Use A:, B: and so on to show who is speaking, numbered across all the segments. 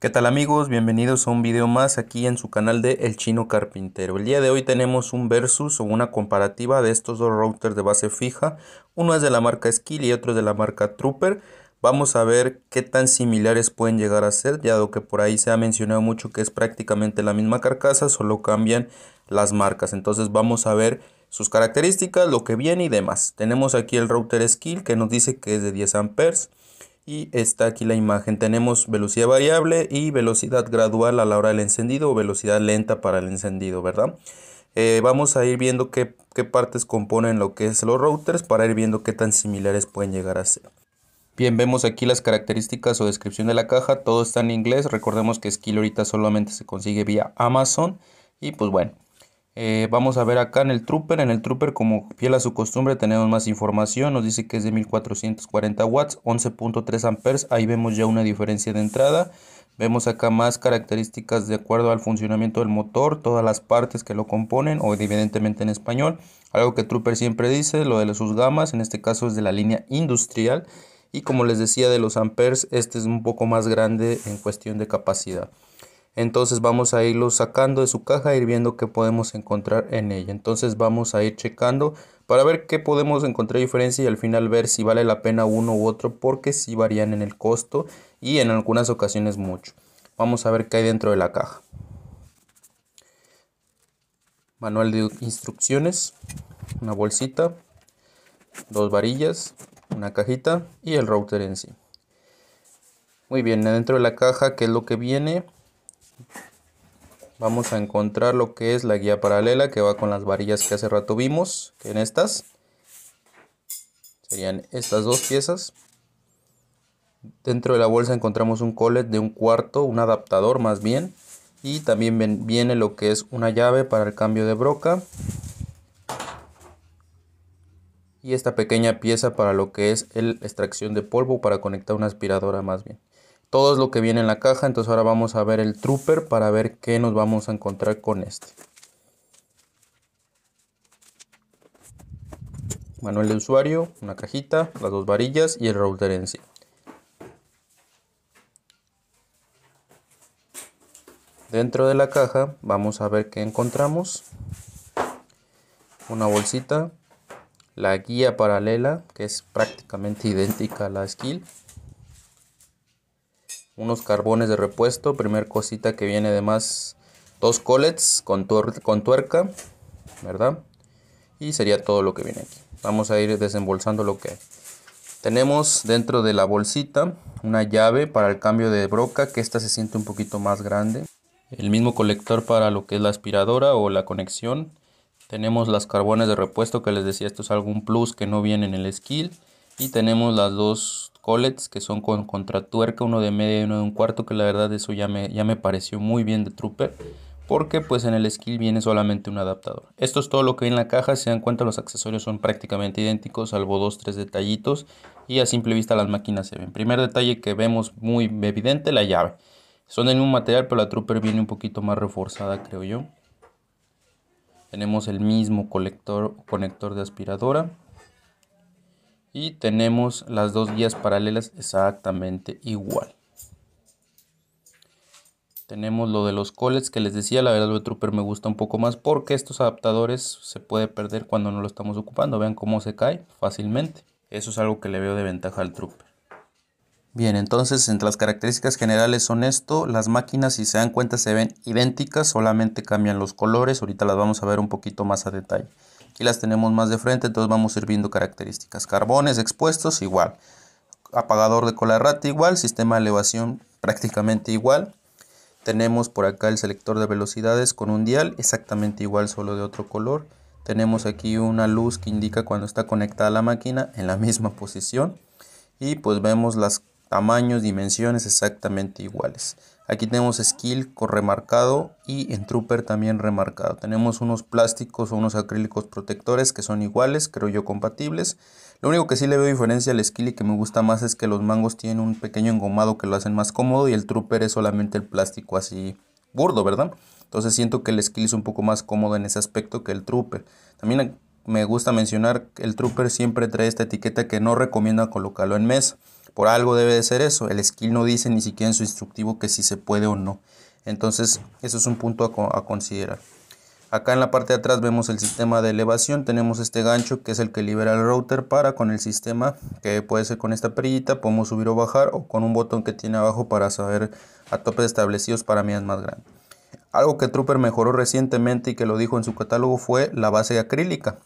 A: ¿Qué tal amigos? Bienvenidos a un video más aquí en su canal de El Chino Carpintero. El día de hoy tenemos un versus o una comparativa de estos dos routers de base fija. Uno es de la marca Skill y otro es de la marca Trooper. Vamos a ver qué tan similares pueden llegar a ser, ya que por ahí se ha mencionado mucho que es prácticamente la misma carcasa, solo cambian las marcas. Entonces vamos a ver sus características, lo que viene y demás. Tenemos aquí el router Skill que nos dice que es de 10 amperes y está aquí la imagen. Tenemos velocidad variable y velocidad gradual a la hora del encendido o velocidad lenta para el encendido, ¿verdad? Eh, vamos a ir viendo qué, qué partes componen lo que es los routers para ir viendo qué tan similares pueden llegar a ser. Bien, vemos aquí las características o descripción de la caja, todo está en inglés, recordemos que Skill ahorita solamente se consigue vía Amazon y pues bueno, eh, vamos a ver acá en el Trooper. En el Trooper, como fiel a su costumbre, tenemos más información. Nos dice que es de 1440 watts, 11.3 amperes. Ahí vemos ya una diferencia de entrada. Vemos acá más características de acuerdo al funcionamiento del motor, todas las partes que lo componen, o evidentemente en español. Algo que Trooper siempre dice, lo de sus gamas, en este caso es de la línea industrial. Y como les decía de los amperes, este es un poco más grande en cuestión de capacidad entonces vamos a irlo sacando de su caja y viendo qué podemos encontrar en ella entonces vamos a ir checando para ver qué podemos encontrar diferencia y al final ver si vale la pena uno u otro porque si varían en el costo y en algunas ocasiones mucho vamos a ver qué hay dentro de la caja manual de instrucciones una bolsita dos varillas una cajita y el router en sí muy bien, dentro de la caja, ¿qué es lo que viene? vamos a encontrar lo que es la guía paralela que va con las varillas que hace rato vimos, en estas serían estas dos piezas. Dentro de la bolsa encontramos un colet de un cuarto, un adaptador más bien, y también viene lo que es una llave para el cambio de broca y esta pequeña pieza para lo que es la extracción de polvo para conectar una aspiradora más bien todo es lo que viene en la caja. Entonces ahora vamos a ver el trooper para ver qué nos vamos a encontrar con este. Manual de usuario, una cajita, las dos varillas y el router en sí. Dentro de la caja vamos a ver qué encontramos. Una bolsita, la guía paralela que es prácticamente idéntica a la skill unos carbones de repuesto, primer cosita que viene además. dos colets con, con tuerca, ¿verdad? Y sería todo lo que viene aquí. Vamos a ir desembolsando lo que hay. Tenemos dentro de la bolsita una llave para el cambio de broca, que esta se siente un poquito más grande. El mismo colector para lo que es la aspiradora o la conexión. Tenemos las carbones de repuesto que les decía, esto es algún plus que no viene en el skill. Y tenemos las dos collets que son con contratuerca, uno de media y uno de un cuarto, que la verdad eso ya me, ya me pareció muy bien de Trooper, porque pues en el skill viene solamente un adaptador. Esto es todo lo que hay en la caja, se dan cuenta los accesorios son prácticamente idénticos, salvo dos, tres detallitos, y a simple vista las máquinas se ven. Primer detalle que vemos muy evidente, la llave. Son del mismo material, pero la Trooper viene un poquito más reforzada, creo yo. Tenemos el mismo colector, conector de aspiradora, y tenemos las dos guías paralelas exactamente igual. Tenemos lo de los coles que les decía, la verdad el Trooper me gusta un poco más porque estos adaptadores se puede perder cuando no lo estamos ocupando. Vean cómo se cae fácilmente. Eso es algo que le veo de ventaja al Trooper. Bien, entonces entre las características generales son esto, las máquinas si se dan cuenta se ven idénticas, solamente cambian los colores, ahorita las vamos a ver un poquito más a detalle y las tenemos más de frente, entonces vamos a ir viendo características. Carbones expuestos igual, apagador de cola rata igual, sistema de elevación prácticamente igual. Tenemos por acá el selector de velocidades con un dial exactamente igual, solo de otro color. Tenemos aquí una luz que indica cuando está conectada la máquina en la misma posición. Y pues vemos los tamaños, dimensiones exactamente iguales. Aquí tenemos skill con remarcado y en trooper también remarcado. Tenemos unos plásticos o unos acrílicos protectores que son iguales, creo yo compatibles. Lo único que sí le veo diferencia al skill y que me gusta más es que los mangos tienen un pequeño engomado que lo hacen más cómodo y el trooper es solamente el plástico así burdo, ¿verdad? Entonces siento que el skill es un poco más cómodo en ese aspecto que el trooper. También me gusta mencionar que el trooper siempre trae esta etiqueta que no recomienda colocarlo en mesa. Por algo debe de ser eso. El skill no dice ni siquiera en su instructivo que si se puede o no. Entonces, eso es un punto a, considerar. Acá en la parte de atrás vemos el sistema de elevación, tenemos este gancho que es el que libera el router para con el sistema, que puede ser con esta perillita, podemos subir o bajar o con un botón que tiene abajo para saber a topes establecidos para mías más grande. Algo que Trooper mejoró recientemente y que lo dijo en su catálogo fue la base acrílica,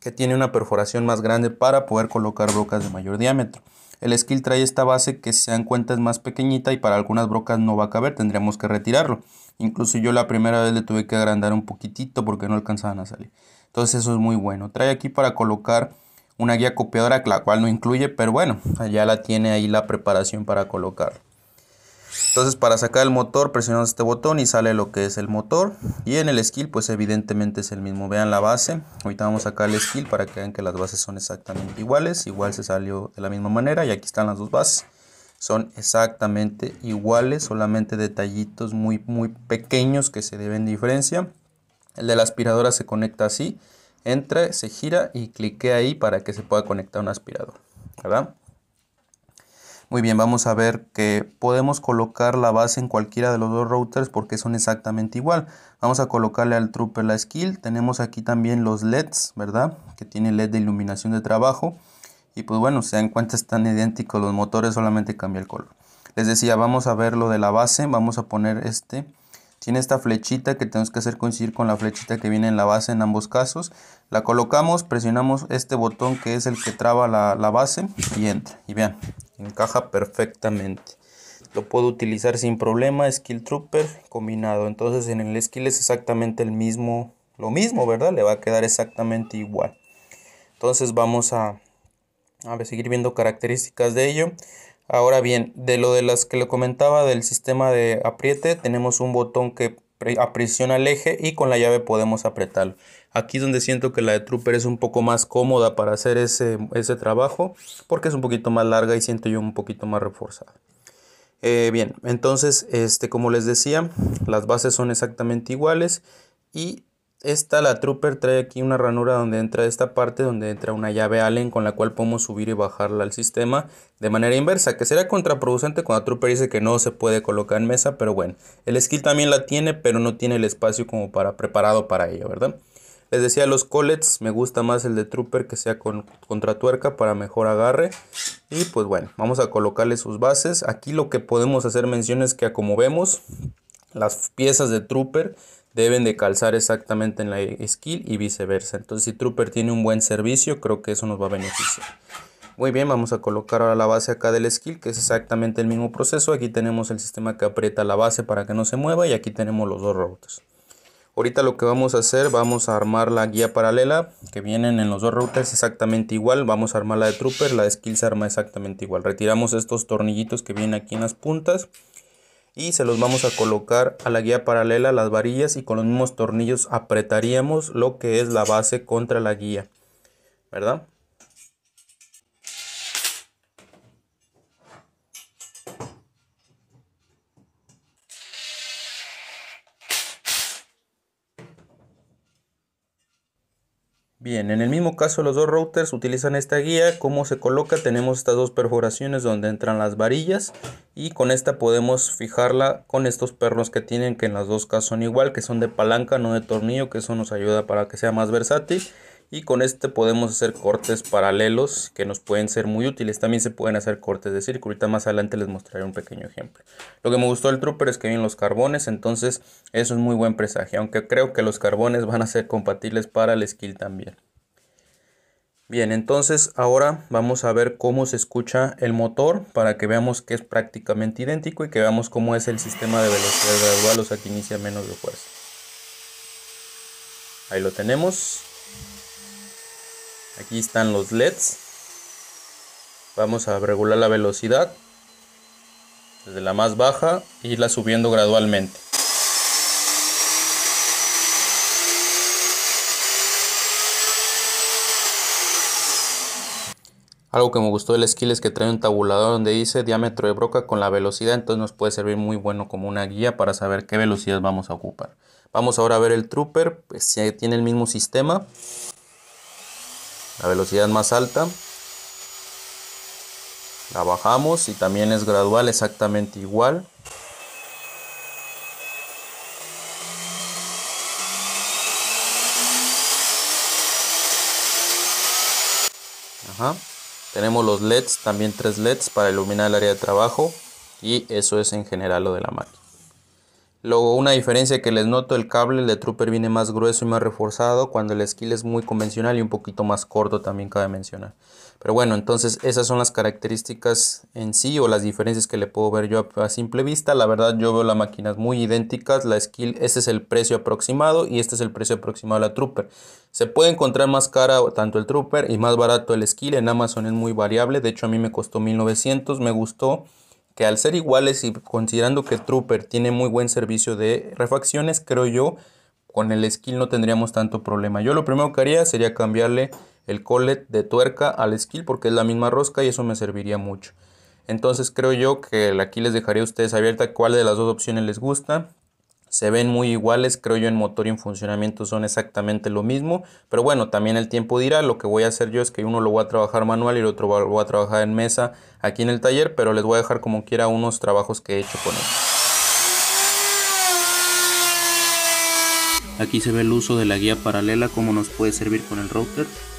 A: que tiene una perforación más grande para poder colocar brocas de mayor diámetro. El skill trae esta base que si se dan cuenta es más pequeñita y para algunas brocas no va a caber, tendríamos que retirarlo. Incluso yo la primera vez le tuve que agrandar un poquitito porque no alcanzaban a salir. Entonces eso es muy bueno. Trae aquí para colocar una guía copiadora, la cual no incluye, pero bueno, allá la tiene ahí la preparación para colocar. Entonces para sacar el motor presionamos este botón y sale lo que es el motor. Y en el skill pues evidentemente es el mismo. Vean la base. Ahorita vamos a sacar el skill para que vean que las bases son exactamente iguales. Igual se salió de la misma manera y aquí están las dos bases. Son exactamente iguales, solamente detallitos muy, muy pequeños que se deben diferencia. El de la aspiradora se conecta así. Entra, se gira y clique ahí para que se pueda conectar un aspirador. ¿Verdad? Muy bien, vamos a ver que podemos colocar la base en cualquiera de los dos routers porque son exactamente igual. Vamos a colocarle al trooper la skill. Tenemos aquí también los LEDs, ¿verdad? Que tiene LED de iluminación de trabajo. Y pues bueno, se dan cuenta están idénticos los motores, solamente cambia el color. Les decía, vamos a ver lo de la base. Vamos a poner este tiene esta flechita que tenemos que hacer coincidir con la flechita que viene en la base en ambos casos. La colocamos, presionamos este botón que es el que traba la, base y entra. Y vean, encaja perfectamente. Lo puedo utilizar sin problema, Skill Trooper combinado. Entonces en el skill es exactamente el mismo, lo mismo, ¿verdad? Le va a quedar exactamente igual. Entonces vamos a, a seguir viendo características de ello. Ahora bien, de lo de las que le comentaba del sistema de apriete, tenemos un botón que aprisiona el eje y con la llave podemos apretarlo. Aquí es donde siento que la de Trooper es un poco más cómoda para hacer ese, ese trabajo porque es un poquito más larga y siento yo un poquito más reforzada. Eh, bien, entonces, este, como les decía, las bases son exactamente iguales y esta, la Trooper trae aquí una ranura donde entra esta parte, donde entra una llave Allen con la cual podemos subir y bajarla al sistema de manera inversa, que será contraproducente cuando la Trooper dice que no se puede colocar en mesa, pero bueno, el skill también la tiene, pero no tiene el espacio como para preparado para ello, ¿verdad? Les decía los collets, me gusta más el de Trooper que sea con contratuerca para mejor agarre. Y pues bueno, vamos a colocarle sus bases. Aquí lo que podemos hacer mención es que como vemos, las piezas de Trooper deben de calzar exactamente en la skill y viceversa. Entonces si Trooper tiene un buen servicio, creo que eso nos va a beneficiar. Muy bien, vamos a colocar ahora la base acá del skill, que es exactamente el mismo proceso. Aquí tenemos el sistema que aprieta la base para que no se mueva y aquí tenemos los dos routers. Ahorita lo que vamos a hacer, vamos a armar la guía paralela, que vienen en los dos routers exactamente igual. Vamos a armar la de trooper, la skill se arma exactamente igual. Retiramos estos tornillitos que vienen aquí en las puntas y se los vamos a colocar a la guía paralela las varillas y con los mismos tornillos apretaríamos lo que es la base contra la guía, ¿verdad? Bien, en el mismo caso los dos routers utilizan esta guía. ¿Cómo se coloca? Tenemos estas dos perforaciones donde entran las varillas y con esta podemos fijarla con estos pernos que tienen que en las dos casos son igual, que son de palanca, no de tornillo, que eso nos ayuda para que sea más versátil y con este podemos hacer cortes paralelos que nos pueden ser muy útiles. También se pueden hacer cortes de círculo. más adelante les mostraré un pequeño ejemplo. Lo que me gustó del Trooper es que vienen los carbones, entonces eso es muy buen presagio. Aunque creo que los carbones van a ser compatibles para el skill también. Bien, entonces ahora vamos a ver cómo se escucha el motor para que veamos que es prácticamente idéntico y que veamos cómo es el sistema de velocidad gradual, o sea que inicia menos de fuerza. Ahí lo tenemos. Aquí están los LEDs. Vamos a regular la velocidad desde la más baja e irla subiendo gradualmente. Algo que me gustó del skill es que trae un tabulador donde dice diámetro de broca con la velocidad, entonces nos puede servir muy bueno como una guía para saber qué velocidad vamos a ocupar. Vamos ahora a ver el Trooper, pues tiene el mismo sistema la velocidad más alta la bajamos y también es gradual exactamente igual tenemos los leds también tres leds para iluminar el área de trabajo y eso es en general lo de la máquina Luego, una diferencia que les noto, el cable de Trooper viene más grueso y más reforzado, cuando el skill es muy convencional y un poquito más corto también cabe mencionar. Pero bueno, entonces esas son las características en sí o las diferencias que le puedo ver yo a, simple vista. La verdad yo veo las máquinas muy idénticas, la skill, este es el precio aproximado y este es el precio aproximado de la Trooper. Se puede encontrar más cara tanto el Trooper y más barato el skill, en Amazon es muy variable, de hecho a mí me costó 1900, me gustó que al ser iguales y considerando que Trooper tiene muy buen servicio de refacciones, creo yo, con el skill no tendríamos tanto problema. Yo lo primero que haría sería cambiarle el collet de tuerca al skill porque es la misma rosca y eso me serviría mucho. Entonces creo yo que aquí les dejaría a ustedes abierta cuál de las dos opciones les gusta se ven muy iguales, creo yo en motor y en funcionamiento son exactamente lo mismo, pero bueno, también el tiempo dirá, lo que voy a hacer yo es que uno lo voy a trabajar manual y el otro lo voy a trabajar en mesa aquí en el taller, pero les voy a dejar como quiera unos trabajos que he hecho con él. Aquí se ve el uso de la guía paralela, cómo nos puede servir con el router.